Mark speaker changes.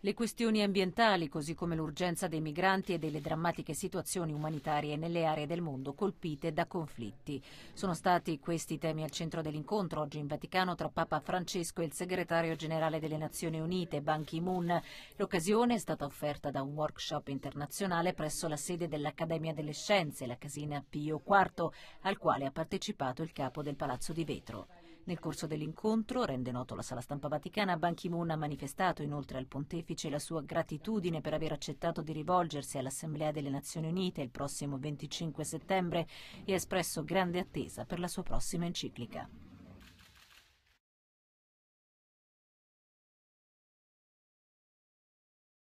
Speaker 1: Le questioni ambientali, così come l'urgenza dei migranti e delle drammatiche situazioni umanitarie nelle aree del mondo colpite da conflitti. Sono stati questi temi al centro dell'incontro oggi in Vaticano tra Papa Francesco e il segretario generale delle Nazioni Unite, Ban Ki-moon. L'occasione è stata offerta da un workshop internazionale presso la sede dell'Accademia delle Scienze, la casina Pio IV, al quale ha partecipato il capo del Palazzo di Vetro. Nel corso dell'incontro, rende noto la sala stampa vaticana, Ban Ki-moon ha manifestato inoltre al pontefice la sua gratitudine per aver accettato di rivolgersi all'Assemblea delle Nazioni Unite il prossimo 25 settembre e ha espresso grande attesa per la sua prossima
Speaker 2: enciclica.